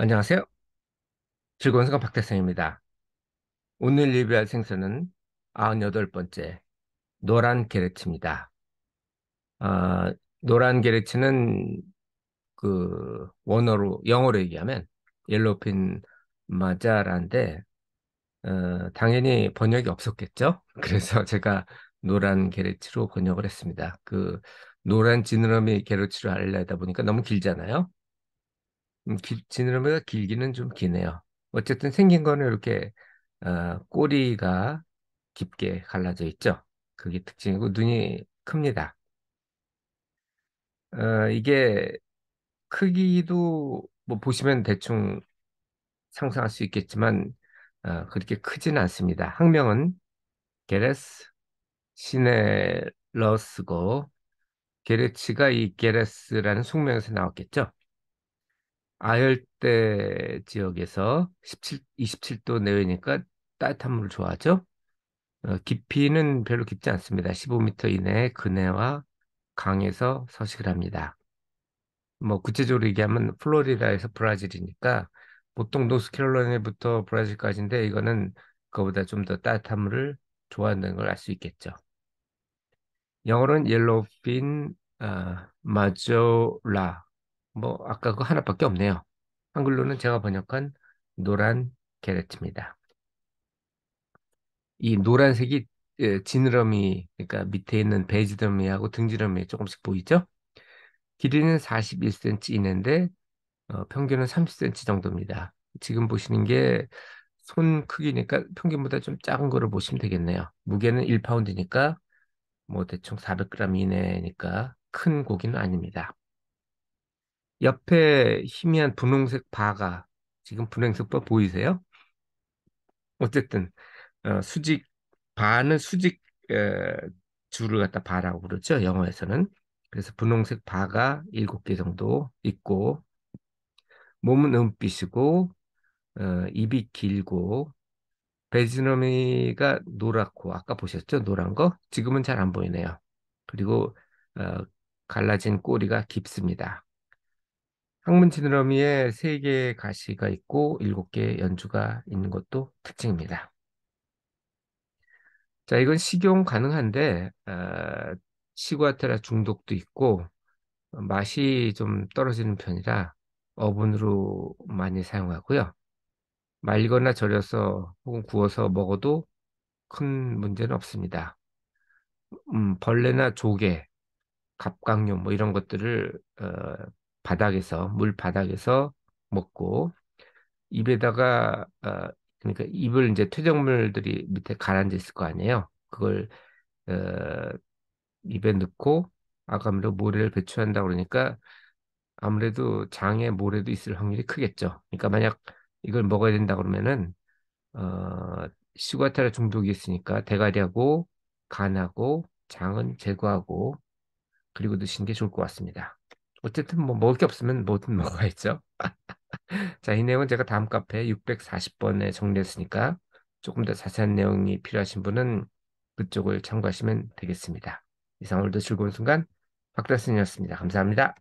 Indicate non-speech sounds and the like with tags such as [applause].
안녕하세요. 즐거운 생각 박태생입니다 오늘 리뷰할 생선은 98번째 노란 게르치입니다 아, 노란 게르치는그 원어로 영어로 얘기하면 옐로핀 마자라인데 어, 당연히 번역이 없었겠죠. [laughs] 그래서 제가 노란 게르치로 번역을 했습니다. 그 노란 지느러미 게르치를 알려다 보니까 너무 길잖아요. 음, 지느러미가 길기는 좀 기네요. 어쨌든 생긴 거는 이렇게 어, 꼬리가 깊게 갈라져 있죠. 그게 특징이고 눈이 큽니다. 어, 이게 크기도 뭐 보시면 대충 상상할 수 있겠지만 어, 그렇게 크지는 않습니다. 학명은 게레스 시네러스고 게레츠가 이 게레스라는 숙명에서 나왔겠죠. 아열대 지역에서 17, 27도 내외니까 따뜻한 물을 좋아하죠. 어, 깊이는 별로 깊지 않습니다. 15m 이내에 근해와 강에서 서식을 합니다. 뭐 구체적으로 얘기하면 플로리다에서 브라질이니까 보통 노스캐롤라이나부터 브라질까지인데 이거는 그거보다 좀 더 따뜻한 물을 좋아한다는 걸 알 수 있겠죠. 영어로는 옐로우핀 마조라 뭐 아까 그 하나밖에 없네요. 한글로는 제가 번역한 노란 게레트입니다. 이 노란색이 예, 지느러미, 그러니까 밑에 있는 베지더미하고 등지러미에 조금씩 보이죠? 길이는 41cm 이내인데 어, 평균은 30cm 정도입니다. 지금 보시는 게 손 크기니까 평균보다 좀 작은 거를 보시면 되겠네요. 무게는 1파운드니까 뭐 대충 400g 이내니까 큰 고기는 아닙니다. 옆에 희미한 분홍색 바가 지금 분홍색 바 보이세요? 어쨌든 어, 수직 바는 수직 에, 줄을 갖다 바라고 그러죠 영어에서는 그래서 분홍색 바가 일곱 개 정도 있고 몸은 은빛이고 어, 입이 길고 베지노미가 노랗고 아까 보셨죠 노란 거 지금은 잘 안 보이네요 그리고 어, 갈라진 꼬리가 깊습니다 항문 지느러미에 세개의 가시가 있고 일곱 개의 연주가 있는 것도 특징입니다. 자, 이건 식용 가능한데 어, 시구아테라 중독도 있고 어, 맛이 좀 떨어지는 편이라 어분으로 많이 사용하고요. 말거나 절여서 혹은 구워서 먹어도 큰 문제는 없습니다. 음, 벌레나 조개, 갑각류 뭐 이런 것들을 어, 바닥에서 물 바닥에서 먹고 입에다가 어, 그러니까 입을 이제 퇴적물들이 밑에 가라앉아 있을 거 아니에요. 그걸 어, 입에 넣고 아까물로 모래를 배출한다 그러니까 아무래도 장에 모래도 있을 확률이 크겠죠. 그러니까 만약 이걸 먹어야 된다 그러면은 어, 시과타라 중독이 있으니까 대가리하고 간하고 장은 제거하고 그리고 드시는 게 좋을 것 같습니다. 어쨌든 뭐 먹을 게 없으면 뭐든 [laughs] 먹어야죠. 자, 이 내용은 제가 다음 카페 640번에 정리했으니까 조금 더 자세한 내용이 필요하신 분은 그쪽을 참고하시면 되겠습니다. 이상 오늘도 즐거운 순간 박다순이었습니다 감사합니다.